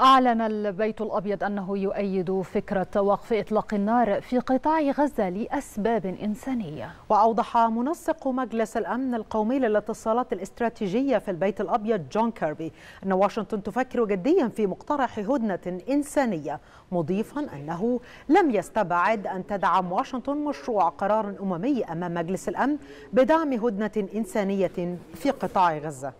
أعلن البيت الأبيض أنه يؤيد فكرة وقف إطلاق النار في قطاع غزة لأسباب إنسانية وأوضح منسق مجلس الأمن القومي للاتصالات الاستراتيجية في البيت الأبيض جون كيربي أن واشنطن تفكر جديا في مقترح هدنة إنسانية مضيفا أنه لم يستبعد أن تدعم واشنطن مشروع قرار أممي أمام مجلس الأمن بدعم هدنة إنسانية في قطاع غزة